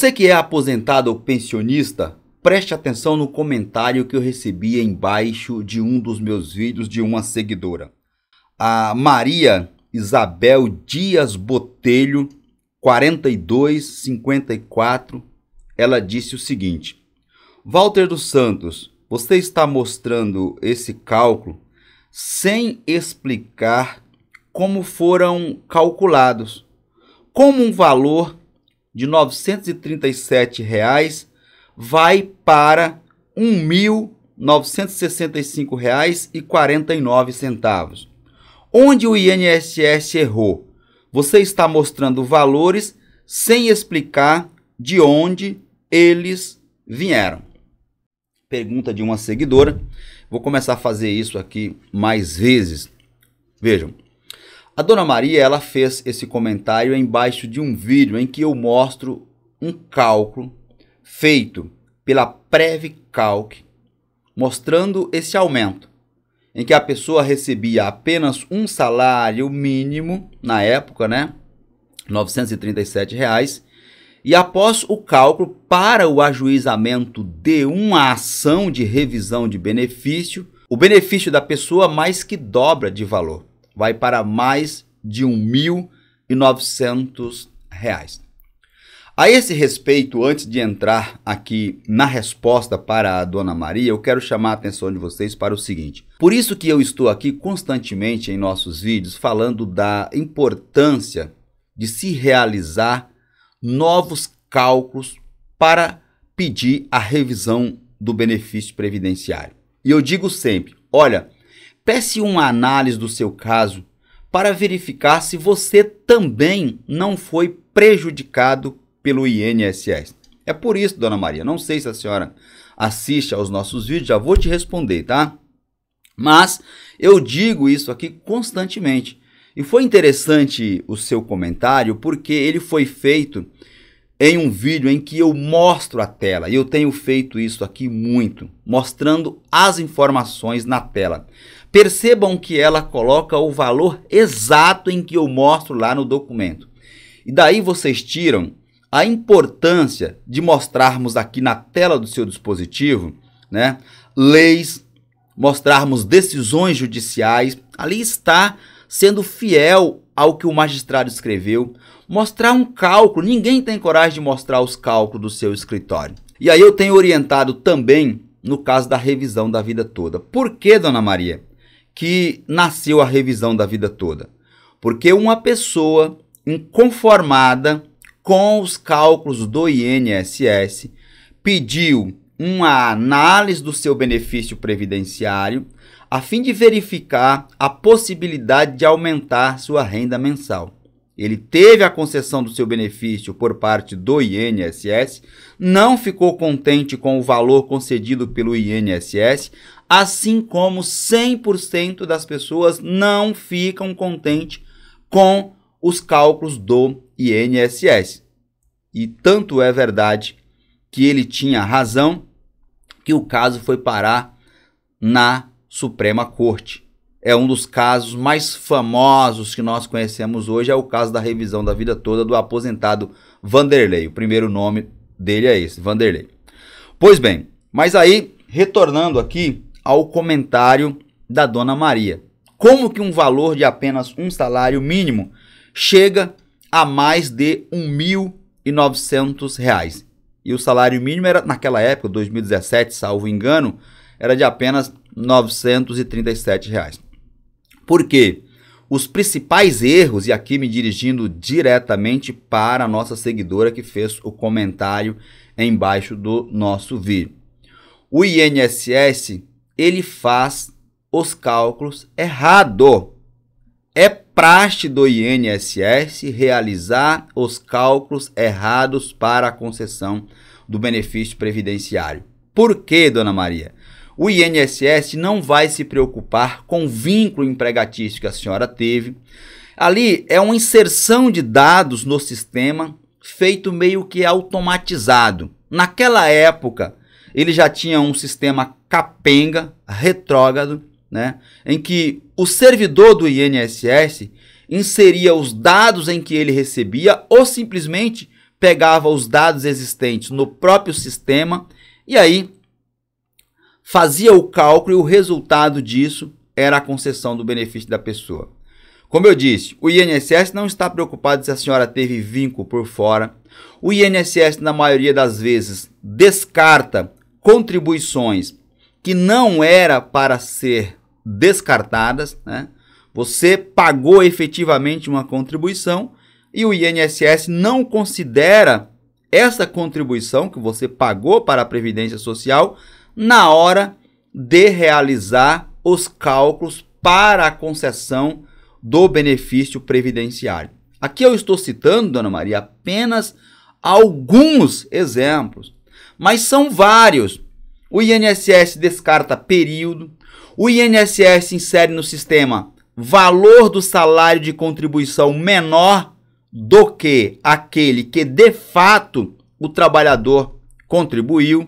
Você que é aposentado ou pensionista, preste atenção no comentário que eu recebi embaixo de um dos meus vídeos de uma seguidora. A Maria Isabel Dias Botelho, 4254, ela disse o seguinte: Walter dos Santos, você está mostrando esse cálculo sem explicar como foram calculados, como um valor de R$ 937,00 vai para R$ 1.965,49. Onde o INSS errou? Você está mostrando valores sem explicar de onde eles vieram. Pergunta de uma seguidora. Vou começar a fazer isso aqui mais vezes. Vejam, a dona Maria ela fez esse comentário embaixo de um vídeo em que eu mostro um cálculo feito pela Previcalc mostrando esse aumento, em que a pessoa recebia apenas um salário mínimo na época, né? R$ 937 reais, e após o cálculo para o ajuizamento de uma ação de revisão de benefício, o benefício da pessoa mais que dobra de valor vai para mais de R$ 1.900. A esse respeito, antes de entrar aqui na resposta para a Dona Maria, eu quero chamar a atenção de vocês para o seguinte. Por isso que eu estou aqui constantemente em nossos vídeos falando da importância de se realizar novos cálculos para pedir a revisão do benefício previdenciário. E eu digo sempre, olha, Peça uma análise do seu caso para verificar se você também não foi prejudicado pelo INSS. É por isso, dona Maria, não sei se a senhora assiste aos nossos vídeos, já vou te responder, tá? Mas eu digo isso aqui constantemente. E foi interessante o seu comentário porque ele foi feito em um vídeo em que eu mostro a tela. E eu tenho feito isso aqui muito, mostrando as informações na tela. Percebam que ela coloca o valor exato em que eu mostro lá no documento. E daí vocês tiram a importância de mostrarmos aqui na tela do seu dispositivo, né, leis, mostrarmos decisões judiciais, ali está sendo fiel ao que o magistrado escreveu, mostrar um cálculo, ninguém tem coragem de mostrar os cálculos do seu escritório. E aí eu tenho orientado também no caso da revisão da vida toda. Por que, dona Maria? que nasceu a revisão da vida toda. Porque uma pessoa inconformada com os cálculos do INSS pediu uma análise do seu benefício previdenciário a fim de verificar a possibilidade de aumentar sua renda mensal ele teve a concessão do seu benefício por parte do INSS, não ficou contente com o valor concedido pelo INSS, assim como 100% das pessoas não ficam contentes com os cálculos do INSS. E tanto é verdade que ele tinha razão que o caso foi parar na Suprema Corte é um dos casos mais famosos que nós conhecemos hoje, é o caso da revisão da vida toda do aposentado Vanderlei. O primeiro nome dele é esse, Vanderlei. Pois bem, mas aí, retornando aqui ao comentário da Dona Maria. Como que um valor de apenas um salário mínimo chega a mais de R$ 1.900? E o salário mínimo era, naquela época, 2017, salvo engano, era de apenas R$ 937. Reais. Porque os principais erros, e aqui me dirigindo diretamente para a nossa seguidora que fez o comentário embaixo do nosso vídeo. O INSS, ele faz os cálculos errado. É praxe do INSS realizar os cálculos errados para a concessão do benefício previdenciário. Por quê, dona Maria? O INSS não vai se preocupar com o vínculo empregatício que a senhora teve. Ali é uma inserção de dados no sistema feito meio que automatizado. Naquela época, ele já tinha um sistema capenga, retrógrado, né, em que o servidor do INSS inseria os dados em que ele recebia ou simplesmente pegava os dados existentes no próprio sistema e aí fazia o cálculo e o resultado disso era a concessão do benefício da pessoa. Como eu disse, o INSS não está preocupado se a senhora teve vinco por fora. O INSS, na maioria das vezes, descarta contribuições que não era para ser descartadas. Né? Você pagou efetivamente uma contribuição e o INSS não considera essa contribuição que você pagou para a Previdência Social na hora de realizar os cálculos para a concessão do benefício previdenciário. Aqui eu estou citando, Dona Maria, apenas alguns exemplos, mas são vários. O INSS descarta período, o INSS insere no sistema valor do salário de contribuição menor do que aquele que de fato o trabalhador contribuiu.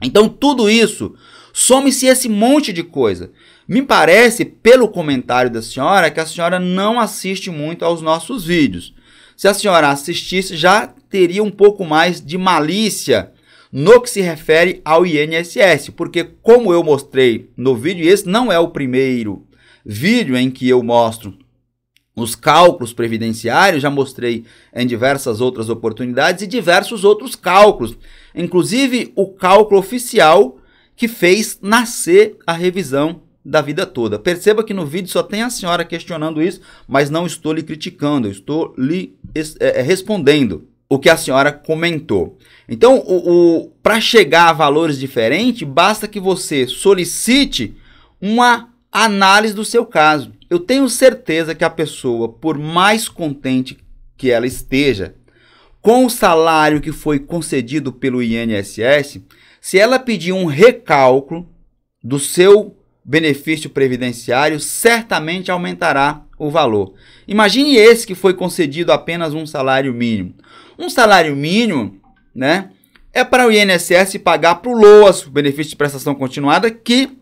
Então, tudo isso, some-se esse monte de coisa. Me parece, pelo comentário da senhora, que a senhora não assiste muito aos nossos vídeos. Se a senhora assistisse, já teria um pouco mais de malícia no que se refere ao INSS, porque, como eu mostrei no vídeo, esse não é o primeiro vídeo em que eu mostro os cálculos previdenciários, já mostrei em diversas outras oportunidades, e diversos outros cálculos, inclusive o cálculo oficial que fez nascer a revisão da vida toda. Perceba que no vídeo só tem a senhora questionando isso, mas não estou lhe criticando, estou lhe é, é, respondendo o que a senhora comentou. Então, o, o para chegar a valores diferentes, basta que você solicite uma análise do seu caso. Eu tenho certeza que a pessoa, por mais contente que ela esteja, com o salário que foi concedido pelo INSS, se ela pedir um recálculo do seu benefício previdenciário, certamente aumentará o valor. Imagine esse que foi concedido apenas um salário mínimo. Um salário mínimo, né, é para o INSS pagar para o LOAS, o benefício de prestação continuada, que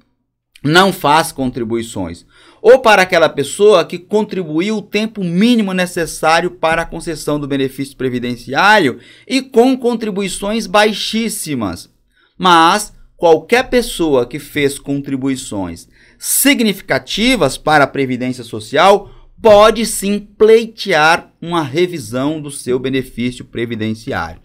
não faz contribuições ou para aquela pessoa que contribuiu o tempo mínimo necessário para a concessão do benefício previdenciário e com contribuições baixíssimas. Mas qualquer pessoa que fez contribuições significativas para a previdência social pode sim pleitear uma revisão do seu benefício previdenciário.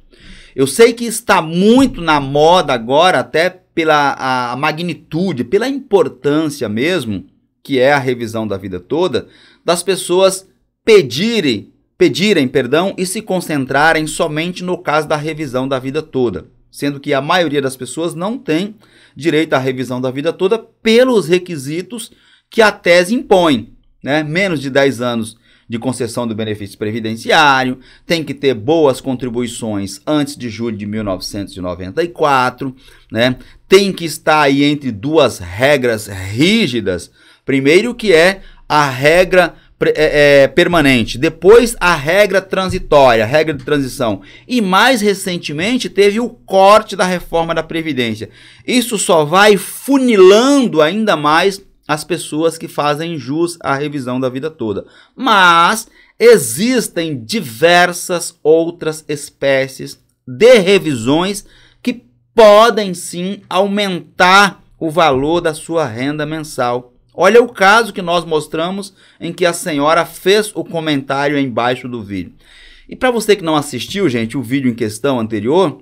Eu sei que está muito na moda agora, até pela magnitude, pela importância mesmo, que é a revisão da vida toda, das pessoas pedirem, pedirem perdão e se concentrarem somente no caso da revisão da vida toda, sendo que a maioria das pessoas não tem direito à revisão da vida toda pelos requisitos que a tese impõe, né? Menos de 10 anos de concessão do benefício previdenciário, tem que ter boas contribuições antes de julho de 1994, né? Tem que estar aí entre duas regras rígidas Primeiro que é a regra é, é, permanente, depois a regra transitória, a regra de transição, e mais recentemente teve o corte da reforma da Previdência. Isso só vai funilando ainda mais as pessoas que fazem jus à revisão da vida toda. Mas existem diversas outras espécies de revisões que podem sim aumentar o valor da sua renda mensal Olha o caso que nós mostramos em que a senhora fez o comentário embaixo do vídeo. E para você que não assistiu, gente, o vídeo em questão anterior,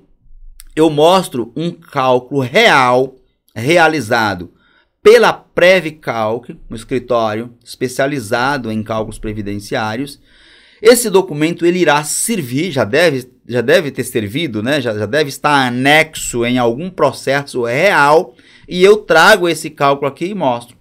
eu mostro um cálculo real realizado pela Previcalc, um escritório especializado em cálculos previdenciários. Esse documento ele irá servir, já deve, já deve ter servido, né? já, já deve estar anexo em algum processo real, e eu trago esse cálculo aqui e mostro.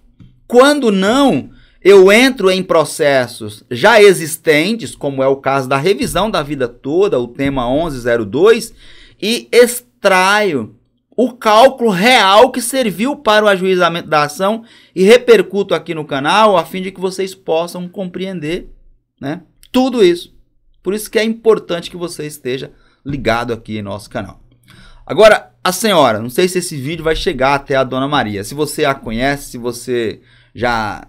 Quando não, eu entro em processos já existentes, como é o caso da revisão da vida toda, o tema 1102, e extraio o cálculo real que serviu para o ajuizamento da ação e repercuto aqui no canal a fim de que vocês possam compreender, né? Tudo isso. Por isso que é importante que você esteja ligado aqui em nosso canal. Agora, a senhora, não sei se esse vídeo vai chegar até a dona Maria. Se você a conhece, se você já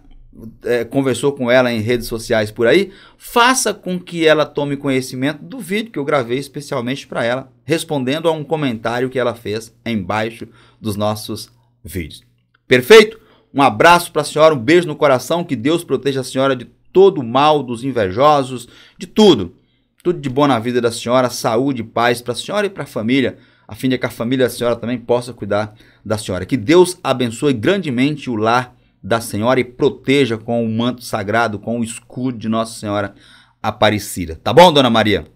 é, conversou com ela em redes sociais por aí, faça com que ela tome conhecimento do vídeo que eu gravei especialmente para ela, respondendo a um comentário que ela fez embaixo dos nossos vídeos. Perfeito? Um abraço para a senhora, um beijo no coração, que Deus proteja a senhora de todo o mal, dos invejosos, de tudo. Tudo de bom na vida da senhora, saúde e paz para a senhora e para a família, a fim de que a família da senhora também possa cuidar da senhora. Que Deus abençoe grandemente o lar da Senhora e proteja com o manto sagrado, com o escudo de Nossa Senhora Aparecida. Tá bom, Dona Maria?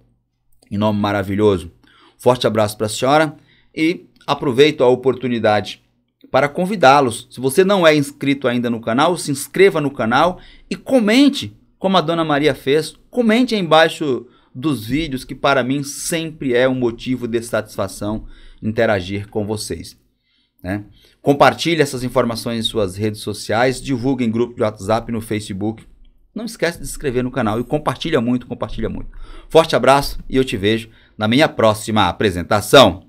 Em nome maravilhoso. Forte abraço para a senhora e aproveito a oportunidade para convidá-los. Se você não é inscrito ainda no canal, se inscreva no canal e comente como a Dona Maria fez. Comente aí embaixo dos vídeos que para mim sempre é um motivo de satisfação interagir com vocês. Né? Compartilhe essas informações em suas redes sociais, divulgue em grupo de WhatsApp, no Facebook. Não esquece de se inscrever no canal e compartilha muito, compartilha muito. Forte abraço e eu te vejo na minha próxima apresentação.